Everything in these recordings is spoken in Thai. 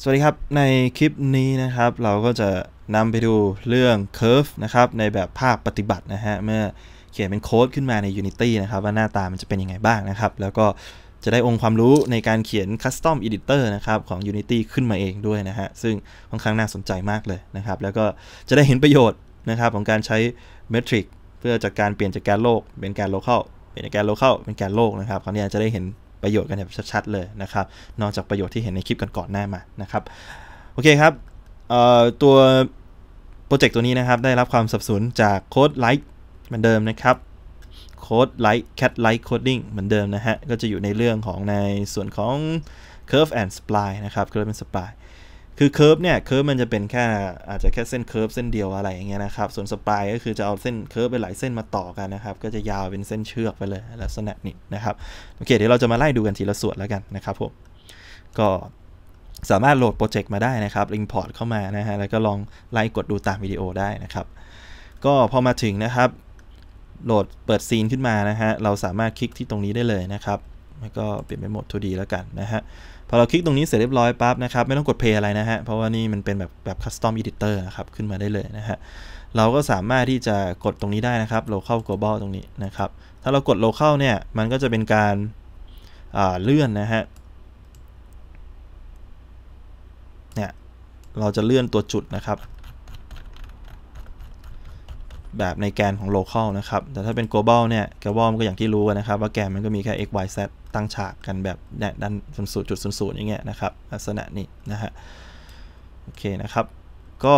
สวัสดีครับ ในคลิปนี้นะครับ เราก็จะนำไปดูเรื่อง Curve นะครับในแบบภาพปฏิบัตินะฮะ เมื่อเขียนเป็นโค้ดขึ้นมาใน Unity นะครับว่าหน้าตามันจะเป็นยังไงบ้างนะครับ แล้วก็จะได้องค์ความรู้ในการเขียน Custom Editor นะครับของ Unity ขึ้นมาเองด้วยนะฮะ ซึ่งค่อนข้างน่าสนใจมากเลยนะครับ แล้วก็จะได้เห็นประโยชน์นะครับของการใช้เมทริกเพื่อจากการเปลี่ยนจากการโลกเป็นการโลเคอลเป็นการโลเคอลเป็นการโลกนะครับคราวนี้จะได้เห็นประโยชน์กันแบบชัดๆ เลยนะครับ นอกจากประโยชน์ที่เห็นในคลิปกนก่อนหน้ามา นะครับ โอเคครับ ตัวโปรเจกต์ตัวนี้นะครับ ได้รับความสนับสนุนจากโค้ดไลท์เหมือนเดิมนะครับ โค้ดไลท์แคทไลท์โคดดิ้งเหมือนเดิมนะฮะก็จะอยู่ในเรื่องของในส่วนของ Curve and Spline นะครับ Curve and s p l i คือเคิร์ฟเนี่ยเคิร์ฟมันจะเป็นแค่อาจจะแค่เส้นเคิร์ฟเส้นเดียวอะไรอย่างเงี้ยนะครับส่วนสปายก็คือจะเอาเส้นเคิร์ฟไปหลายเส้นมาต่อกันนะครับ ก็จะยาวเป็นเส้นเชือกไปเลยลักษณะนี้นะครับโอเคเดี๋ยวเราจะมาไล่ดูกันทีละส่วนแล้วกันนะครับผมก็สามารถโหลดโปรเจกต์มาได้นะครับ i พอร์ตเข้ามานะฮะแล้วก็ลองไล่กดดูตามวิดีโอได้นะครับ ก็พอมาถึงนะครับ โหลดเปิดซีนขึ้นมานะฮะเราสามารถคลิกที่ตรงนี้ได้เลยนะครับ แล้วก็เปลี่ยนเป็นโหมด 2D แล้วกันนะฮะพอเราคลิกตรงนี้เสร็จเรียบร้อยปั๊บนะครับไม่ต้องกดเพย์อะไรนะฮะ เพราะว่านี่มันเป็นแบบแบบคัสตอมอีดิเตอร์นะครับ ขึ้นมาได้เลยนะฮะ เราก็สามารถที่จะกดตรงนี้ได้นะครับ local global ตรงนี้นะครับ ถ้าเรากด local เนี่ย มันก็จะเป็นการเลื่อนนะฮะ เนี่ย เราจะเลื่อนตัวจุดนะครับแบบในแกนของโลเคอลนะครับ แต่ถ้าเป็น global เนี่ย global มก็อย่างที่รู้นะครับ ว่าแกนมันก็มีแค่ x y z ตั้งฉากกันแบบด้านศูนย์จุดศูนย์ศูนย์อย่างเงี้ยนะครับลักษณะนี้นะฮะ โอเคนะครับ ก็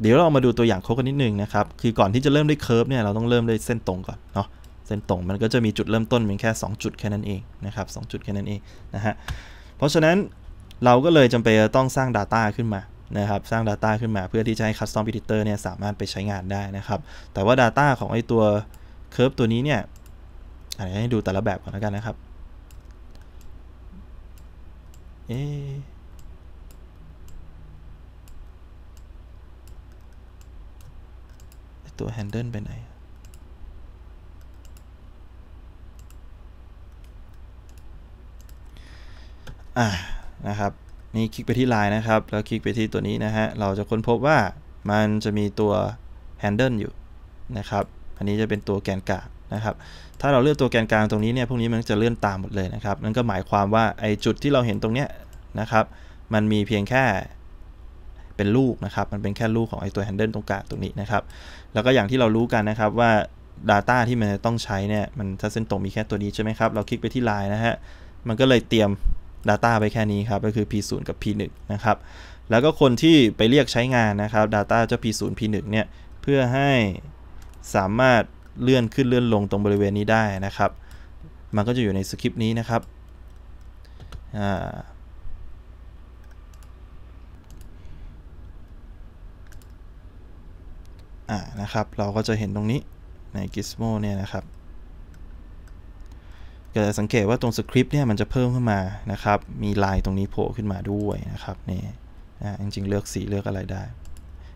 เดี๋ยวเรามาดูตัวอย่างโค้กกัน นิดนึงนะครับ คือก่อนที่จะเริ่มด้วยเคิร์ฟเนี่ย เราต้องเริ่มด้วยเส้นตรงก่อนเนาะ เส้นตรงมันก็จะมีจุดเริ่มต้นเียงแค่2จุดแค่นั้นเองนะครับ2จุดแค่นั้นเองนะฮะ เพราะฉะนั้นเราก็เลยจำเป็นต้องสร้าง Data ขึ้นมานะครับ สร้าง Data ขึ้นมาเพื่อที่จะให้ Custom Editor เนี่ย สามารถไปใช้งานได้นะครับ แต่ว่า Data ของไอตัว Curve ตัวนี้เนี่ยอนนี้ให้ดูแต่ละแบบก่อนแล้วกันนะครับเอตัว Handle ไปไหน อ่านะครับนี่ คลิกไปที่ไลน์นะครับ แล้วคลิกไปที่ตัวนี้นะฮะเราจะค้นพบว่ามันจะมีตัว handle อยู่นะครับ อันนี้จะเป็นตัวแกนกลางนะครับ ถ้าเราเลือกตัวแกนกลางตรงนี้เนี่ยพวกนี้มันจะเลื่อนตามหมดเลยนะครับ นั่นก็หมายความว่าไอจุดที่เราเห็นตรงเนี้ยนะครับมันมีเพียงแค่เป็นลูกนะครับ มันเป็นแค่ลูกของไอตัว handle ตรงกลางตรงนี้นะครับ แล้วก็อย่างที่เรารู้กันนะครับว่า Data ที่มันต้องใช้เนี่ยมันถ้าเส้นตรงมีแค่ตัวนี้ใช่ไหมครับเราคลิกไปที่ line นะฮะมันก็เลยเตรียม Data ไปแค่นี้ครับก็คือ P0 กับ P1 นะครับ แล้วก็คนที่ไปเรียกใช้งานนะครับ Data เจ้า P0 P1 เนี่ย เพื่อให้สามารถเลื่อนขึ้นเลื่อนลงตรงบริเวณนี้ได้นะครับ มันก็จะอยู่ในสคริปต์นี้นะครับ อ่านะครับ เราก็จะเห็นตรงนี้ใน Gizmo เนี่ยนะครับจะสังเกตว่าตรงสคริปต์เนี่ยมันจะเพิ่มขึ้นมานะครับมีลายตรงนี้โผล่ขึ้นมาด้วยนะครับนี่นะจริงๆเลือกสีเลือกอะไรได้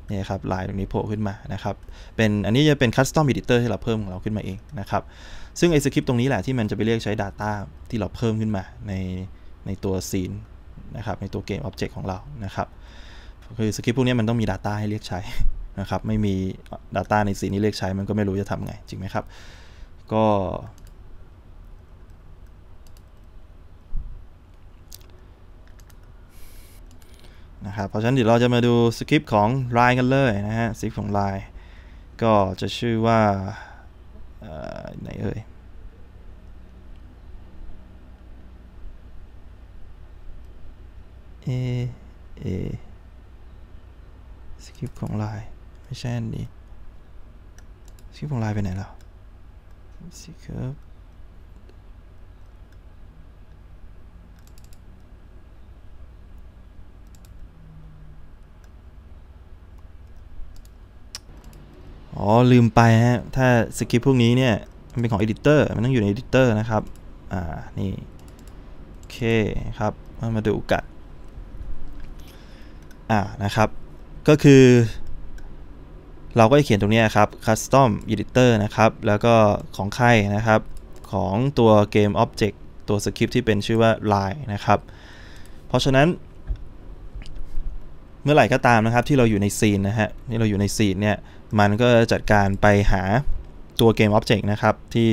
นี่ครับลายตรงนี้โผล่ขึ้นมานะครับเป็นอันนี้จะเป็นคัสอมบ t o ดิเตอร์ที่เราเพิ่มของเราขึ้นมาเองนะครับซึ่งไอ้สคริปต์ตรงนี้แหละที่มันจะไปเรียกใช้ data ที่เราเพิ่มขึ้นมาในในตัวซีนนะครับในตัวเกมออ็บเจกต์ของเรานะครับคือสคริปต์พวกนี้มันต้องมี data ให้เรียกใช้นะครับ ไม่มี data ในซีนนี้เรียกใช้มันก็ไม่รู้จะทาไง จริงไหมครับ ก็นะครับเพราะฉะนั้นเดี๋ยวเราจะมาดู สคริปต์ของ Line กันเลย นะ ฮะสคริปต์ของ Line ก็จะชื่อว่าไหนเอ่ย เอ เอสคริปต์ของ Line ไม่ใช่นี่สคริปต์ของ Line ไป ไหน แล้วสคริปต์อ๋อลืมไปฮะถ้าสคริปต์พวกนี้เนี่ยมันเป็นของ Editor มันต้องอยู่ใน Editor นะครับอ่านี่โอเคครับมาดูกันอ่านะครับ ก็คือ เราก็จะเขียนตรงนี้ครับ custom editor นะครับแล้วก็ของใครนะครับของตัวเกม object ตัวสคริปต์ที่เป็นชื่อว่า line นะครับ เพราะฉะนั้น เมื่อไหร่ก็ตามนะครับที่เราอยู่ในซีนนะฮะนี่เราอยู่ในซีนเนี่ยมันก็จัดการไปหาตัวเกมออ็บเจกต์นะครับที่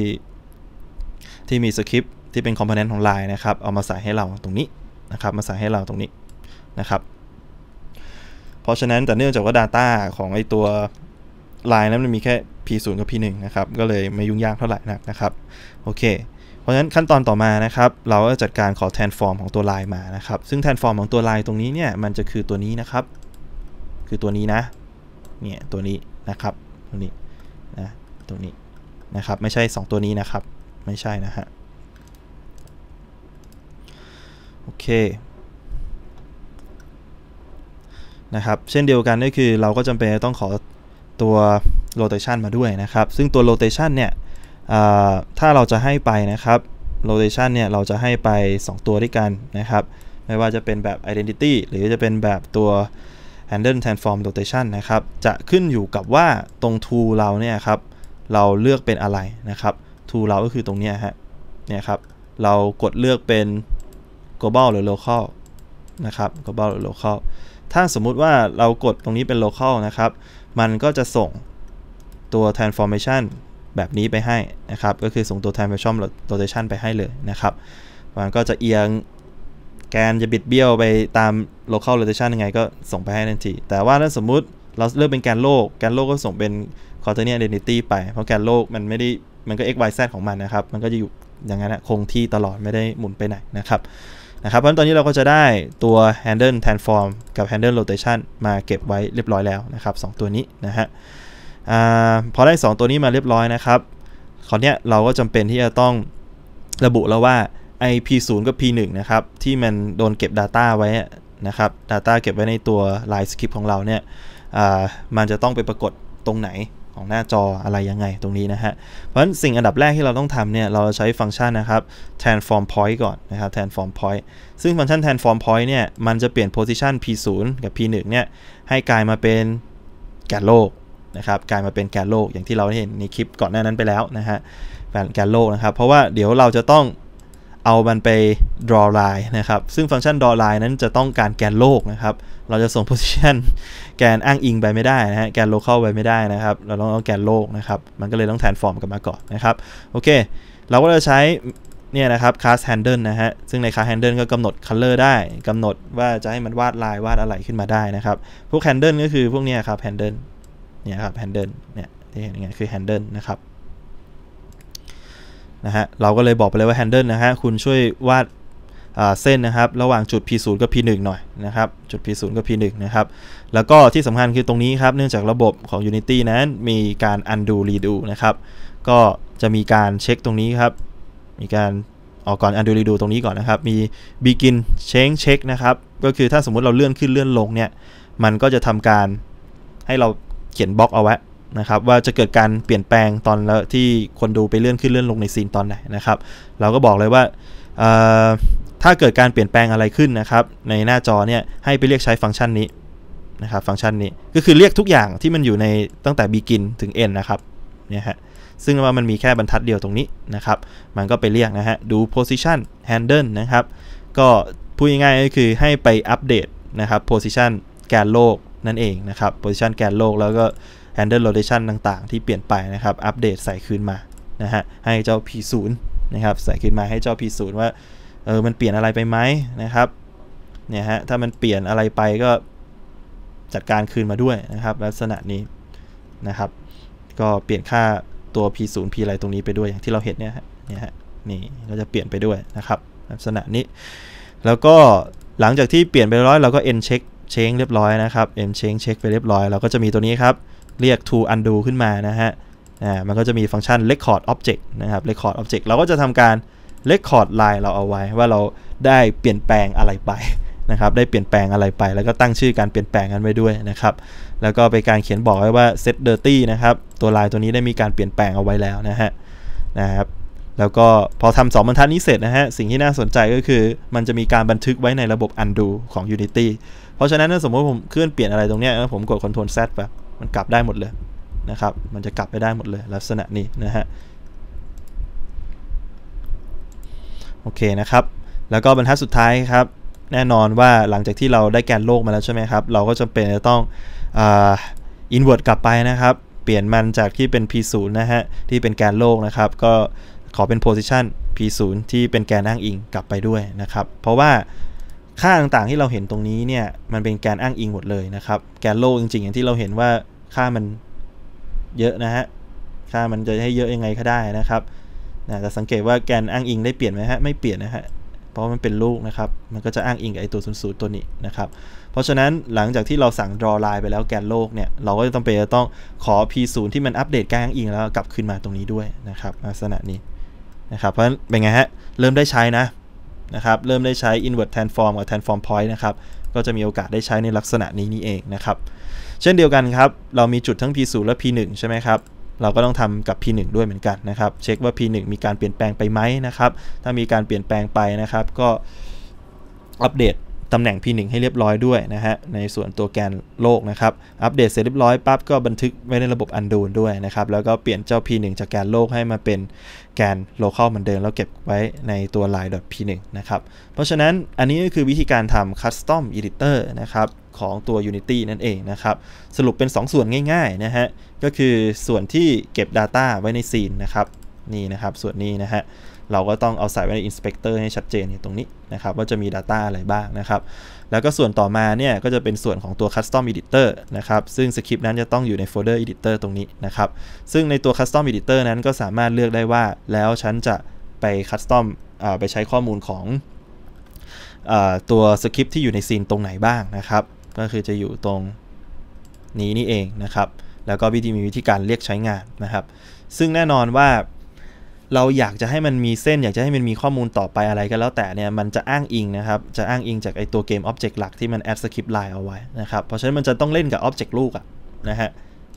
ที่มีสคริปต์ที่เป็นคอมโพเนนต์ของไลน์นะครับเอามาใส่ให้เราตรงนี้นะครับ มาใส่ให้เราตรงนี้นะครับ เพราะฉะนั้นแต่เนื่องจากว่า Data ของไอตัวไลน์นั้นมันมีแค่ P0 กับ P1 นะครับก็เลยไม่ยุ่งยากเท่าไหร่นักนะครับโอเค เพราะฉะนั้นขั้นตอนต่อมานะครับเราก็จัดการขอ transform ของตัวไลน์มานะครับซึ่ง transform ของตัวไลน์ตรงนี้เนี่ยมันจะคือตัวนี้นะครับคือตัวนี้นะเนี่ยตัวนี้นะครับตรงนี้นะตรงนี้นะครับไม่ใช่ 2 ตัวนี้นะครับ ไม่ใช่นะฮะโอเคนะครับเช่นเดียวกันก็คือเราก็จำเป็นต้องขอตัวโลเทชันมาด้วยนะครับซึ่งตัวโลเทชันเนี่ยถ้าเราจะให้ไปนะครับโลเทชันเนี่ยเราจะให้ไป2 ตัวด้วยกันนะครับไม่ว่าจะเป็นแบบ identity หรือจะเป็นแบบตัว handle transform rotation นะครับ จะขึ้นอยู่กับว่าตรง tool เราเนี่ยครับ เราเลือกเป็นอะไรนะครับ tool เราก็คือตรงนี้ฮะเนี่ยครับ เรากดเลือกเป็น global หรือ local นะครับ global หรือ local ถ้าสมมุติว่าเรากดตรงนี้เป็น local นะครับ มันก็จะส่งตัว transformation แบบนี้ไปให้นะครับ ก็คือส่งตัว transformation rotation ไปให้เลยนะครับ มันก็จะเอียงแกนจะบิดเบี้ยวไปตาม local rotation ยังไงก็ส่งไปให้ทันที แต่ว่าถ้าสมมุติเราเลือกเป็นแกนโลก แกนโลกก็ส่งเป็น quaternion identity ไป เพราะแกนโลกมันไม่ได้ มันก็ x y z ของมันนะครับ มันก็จะอยู่อย่างนั้นนะคงที่ตลอดไม่ได้หมุนไปไหนนะครับ นะครับ เพราะตอนนี้เราก็จะได้ตัว handle transform กับ handle rotation มาเก็บไว้เรียบร้อยแล้วนะครับ 2 ตัวนี้นะฮะอพอได้ 2 ตัวนี้มาเรียบร้อยนะครับ คราวนี้เราก็จำเป็นที่จะต้องระบุแล้วว่าไอ P0 กับ P1 นะครับ ที่มันโดนเก็บ Data ไว้นะครับ Data เก็บไว้ในตัว Line Script ของเราเนี่ยมันจะต้องไปปรากฏตรงไหนของหน้าจออะไรยังไงตรงนี้นะฮะเพราะฉะนั้นสิ่งอันดับแรกที่เราต้องทำเนี่ย เราใช้ฟังก์ชันนะครับ transform point ก่อนนะครับ transform point ซึ่งฟังก์ชัน transform point เนี่ย มันจะเปลี่ยน position p0 กับ p1 เนี่ย ให้กลายมาเป็นแกนโลกนะครับกลายมาเป็นแกนโลก อย่างที่เราได้เห็นในคลิป ก่อนหน้านั้นไปแล้วนะฮะแกนโลกนะครับเพราะว่าเดี๋ยวเราจะต้องเอามันไป draw line นะครับ ซึ่งฟังก์ชัน draw line นั้นจะต้องการแกนโลกนะครับ เราจะส่ง position แกนอ้างอิงไปไม่ได้นะฮะ แกน local ไปไม่ได้นะครับ เราต้องเอาแกนโลกนะครับ มันก็เลยต้อง transform กันมาก่อนนะครับ โอเค เราก็จะใช้เนี่ยนะครับ class handle นะฮะ ซึ่งใน class handle ก็กำหนด color ได้ กำหนดว่าจะให้มันวาดลายวาดอะไรขึ้นมาได้นะครับ พวก handle ก็คือพวกเนี้ยครับ handle เนี่ยครับ handle เนี่ย ที่เห็นอย่างเงี้ยคือ handle นะครับนะฮะเราก็เลยบอกไปเลยว่าแฮนเดิลนะฮะคุณช่วยวาดเส้นนะครับระหว่างจุด P0 กับ P1 หน่อยนะครับจุด P0 กับ P1 นะครับแล้วก็ที่สำคัญคือตรงนี้ครับเนื่องจากระบบของ Unity นั้น มีการ undo redo นะครับก็จะมีการเช็คตรงนี้ครับมีการออกก่อน undo redo ตรงนี้ก่อนนะครับมี begin change check นะครับก็คือถ้าสมมติเราเลื่อนขึ้นเลื่อนลงเนี่ย มันก็จะทำการให้เราเขียนบล็อกเอาไว้นะครับว่าจะเกิดการเปลี่ยนแปลงตอนแล้วที่คนดูไปเลื่อนขึ้นเลื่อนลงในซีนตอนไหนนะครับ เราก็บอกเลยว่าถ้าเกิดการเปลี่ยนแปลงอะไรขึ้นนะครับในหน้าจอเนี่ยให้ไปเรียกใช้ฟังก์ชันนี้นะครับฟังก์ชันนี้ ก็คือเรียกทุกอย่างที่มันอยู่ในตั้งแต่ begin ถึง end นะครับเนี่ยฮะซึ่งว่ามันมีแค่บรรทัดเดียวตรงนี้นะครับมันก็ไปเรียกนะฮะดู position handle นะครับก็พูดง่ายๆก็คือให้ไปอัปเดตนะครับ position แกนโลกนั่นเองนะครับ position แกนโลกแล้วก็ handle rotation ต่างๆ ที่เปลี่ยนไปนะครับ อัปเดตใส่คืนมานะฮะให้เจ้า P0 นะครับใส่คืนมาให้เจ้า P0 ว่าเออ มันเปลี่ยนอะไรไปไหมนะครับเนี่ยฮะถ้ามันเปลี่ยนอะไรไปก็จัดการคืนมาด้วยนะครับ ลักษณะนี้นะครับ ก็เปลี่ยนค่าตัว P0 P อะไรตรงนี้ไปด้วยอย่างที่เราเห็นเนี่ยฮะเนี่ยฮะนี่ก็จะเปลี่ยนไปด้วยนะครับลักษณะนี้ แล้วก็หลังจากที่เปลี่ยนไปร้อยเราก็ end check เช็งเรียบร้อยนะครับ c เช c งเช็คไปเรียบร้อยเราก็จะมีตัวนี้ครับเรียก to undo ขึ้นมานะฮะ อ่า มันก็จะมีฟังก์ชัน record object นะครับ record object เราก็จะทำการ record line เราเอาไว้ว่าเราได้เปลี่ยนแปลงอะไรไปนะครับ ได้เปลี่ยนแปลงอะไรไป แล้วก็ตั้งชื่อการเปลี่ยนแปลงกันไว้ด้วยนะครับ แล้วก็ไปการเขียนบอกไว้ว่า set dirty นะครับ ตัวลายตัวนี้ได้มีการเปลี่ยนแปลงเอาไว้แล้วนะฮะ นะครับ แล้วก็พอทำสองบรรทัดนี้เสร็จนะฮะ สิ่งที่น่าสนใจก็คือมันจะมีการบันทึกไว้ในระบบ undo ของ unity เพราะฉะนั้นถ้าสมมติผมเคลื่อนเปลี่ยนอะไรตรงนี้ผมกด control z แบบมันกลับได้หมดเลยนะครับ มันจะกลับไปได้หมดเลยลักษณะนี้นะฮะโอเคนะครับแล้วก็บรรทัดสุดท้ายครับแน่นอนว่าหลังจากที่เราได้แกนโลกมาแล้วใช่ไหมครับเราก็จำเป็นจะต้องอินเวอร์ตกลับไปนะครับ เปลี่ยนมันจากที่เป็น P0 นะฮะที่เป็นแกนโลกนะครับก็ขอเป็น position P0 ที่เป็นแกนอ้างอิงกลับไปด้วยนะครับเพราะว่าค่าต่างๆที่เราเห็นตรงนี้เนี่ยมันเป็นแกนอ้างอิงหมดเลยนะครับแกนโลกจริง ๆ อย่างที่เราเห็นว่าค่ามันเยอะนะฮะ ค่ามันจะให้เยอะยังไงก็ได้นะครับนะแต่สังเกตว่าแกนอ้างอิง ได้เปลี่ยนไหมฮะ ไม่เปลี่ยนนะฮะ เพราะมันเป็นลูกนะครับ มันก็จะอ้างอิงกับไอตัวศูนย์ศูนย์ตัวนี้นะครับ เพราะฉะนั้นหลังจากที่เราสั่ง draw line ไปแล้วแกนโลกเนี่ย เราก็จะต้องไปต้องขอ p 0ที่มันอัปเดตแกนอ้างอิงแล้วกลับคืนมาตรงนี้ด้วยนะครับลักษณะนี้นะครับ เพราะฉะนั้นเป็นไงฮะ เริ่มได้ใช้นะนะครับ เริ่มได้ใช้ i n v e r t transform กับ transform point นะครับ ก็จะมีโอกาสได้ใช้ในลักษณะนี้นี่เองนะครับเช่นเดียวกันครับ เรามีจุดทั้ง P0 และ P1 ใช่ไหมครับ เราก็ต้องทำกับ P1 ด้วยเหมือนกันนะครับ เช็คว่า P1 มีการเปลี่ยนแปลงไปไหมนะครับ ถ้ามีการเปลี่ยนแปลงไปนะครับ ก็อัปเดตตำแหน่ง P1 ให้เรียบร้อยด้วยนะฮะในส่วนตัวแกนโลกนะครับ อัปเดตเสร็จเรียบร้อยปั๊บก็บันทึกไว้ในระบบอันดูนด้วยนะครับ แล้วก็เปลี่ยนเจ้า P1 จากแกนโลกให้มาเป็นแกนโลเคอลเหมือนเดิมแล้วเก็บไว้ในตัว line .p1 นะครับเพราะฉะนั้นอันนี้ก็คือวิธีการทำ custom editor นะครับ ของตัว Unity นั่นเองนะครับ สรุปเป็น 2 ส่วนง่ายๆนะฮะก็คือส่วนที่เก็บ Data ไว้ในซีนนะครับนี่นะครับส่วนนี้นะฮะเราก็ต้องเอาใส่ไว้ใน inspector ให้ชัดเจนในตรงนี้นะครับว่าจะมี Data อะไรบ้างนะครับ แล้วก็ส่วนต่อมาเนี่ย ก็จะเป็นส่วนของตัว custom editor นะครับ ซึ่งสคริปต์นั้นจะต้องอยู่ในโฟลเดอร์ editor ตรงนี้นะครับ ซึ่งในตัว custom editor นั้นก็สามารถเลือกได้ว่า แล้วฉันจะไป custom ไปใช้ข้อมูลของอตัวสคริปต์ที่อยู่ในซีนตรงไหนบ้างนะครับ ก็คือจะอยู่ตรงนี้นี่เองนะครับ แล้วก็วิธีมีวิธีการเรียกใช้งานนะครับ ซึ่งแน่นอนว่าเราอยากจะให้มันมีเส้นอยากจะให้มันมีข้อมูลต่อไปอะไรก็แล้วแต่เนี่ยมันจะอ้างอิงนะครับจะอ้างอิงจากไอตัวเกมออ็บเจกต์หลักที่มันแอดสคริปต์ไลน์เอาไว้นะครับเพราะฉะนั้นมันจะต้องเล่นกับออ็บเจกต์ลูกอะนะฮะ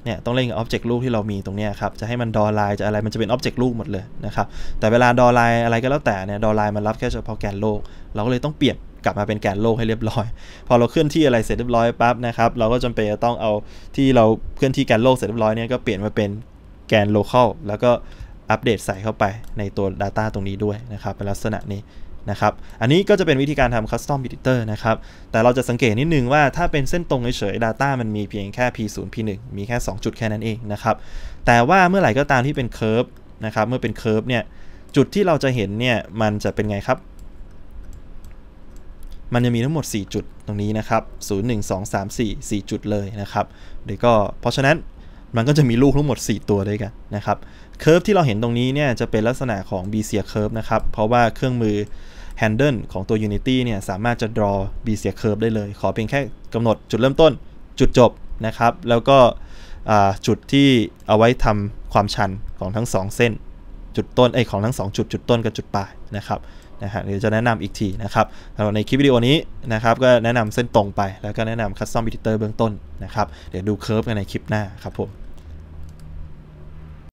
เนี่ยต้องเล่นกับออ็บเจกต์ลูกที่เรามีตรงนี้ครับจะให้มันดอไลน์จะอะไรมันจะเป็นออ็บเจกต์ลูกหมดเลยนะครับแต่เวลาดอไลน์อะไรก็แล้วแต่เนี่ยดอไลน์มันรับแค่เฉพาะแกนโลก เราก็เลยต้องเปลี่ยนกลับมาเป็นแกนโลกให้เรียบร้อยพอเราเคลื่อนที่อะไรเสร็จเรียบร้อยปั๊บนะครับเราก็จำเป็นจะต้องเอาที่เราเคลื่อนที่แกนโลกเสร็จเรียบร้อยเนี่ยก็เปลี่ยนมาเป็นแกนโลเคอลแล้วก็อัปเดตใส่เข้าไปในตัว Data ตรงนี้ด้วยนะครับเป็นลักษณะนี้นะครับ อันนี้ก็จะเป็นวิธีการทำ Custom Editor นะครับแต่เราจะสังเกตนิดนึงว่า ถ้าเป็นเส้นตรงเฉยๆ Data มันมีเพียงแค่ P0 P1 มีแค่ 2 จุดแค่นั้นเองนะครับแต่ว่าเมื่อไหร่ก็ตามที่เป็น Curve นะครับเมื่อเป็น Curve เนี่ยจุดที่เราจะเห็นเนี่ยมันจะเป็นไงครับ มันจะมีทั้งหมด 4 จุดตรงนี้นะครับ0 1 2 3 4 4 จุดเลยนะครับเดี๋ยวก็เพราะฉะนั้นมันก็จะมีลูกทั้งหมด 4 ตัวด้วยกันนะครับเคอร์ฟที่เราเห็นตรงนี้เนี่ยจะเป็นลักษณะของ b ีเซียเคอร์ฟนะครับเพราะว่าเครื่องมือ Handle ของตัว Unity เนี่ยสามารถจะ draw b ีเซียเคอร์ฟได้เลย ขอเพียงแค่กำหนดจุดเริ่มต้นจุดจบนะครับแล้วก็จุดที่เอาไว้ทำความชันของทั้ง 2 เส้น จุดต้นไอของทั้ง 2 จุดจุดต้นกับจุดปลายนะครับนะฮะเดี๋ยวจะแนะนำอีกทีนะครับสำหรับในคลิปวิดีโอนี้นะครับก็แนะนำเส้นตรงไป แล้วก็แนะนำคัสตอมบิทเตอร์เบื้องต้นนะครับเดี๋ยวดูเคอร์ฟกันในคลิปหน้าครับผม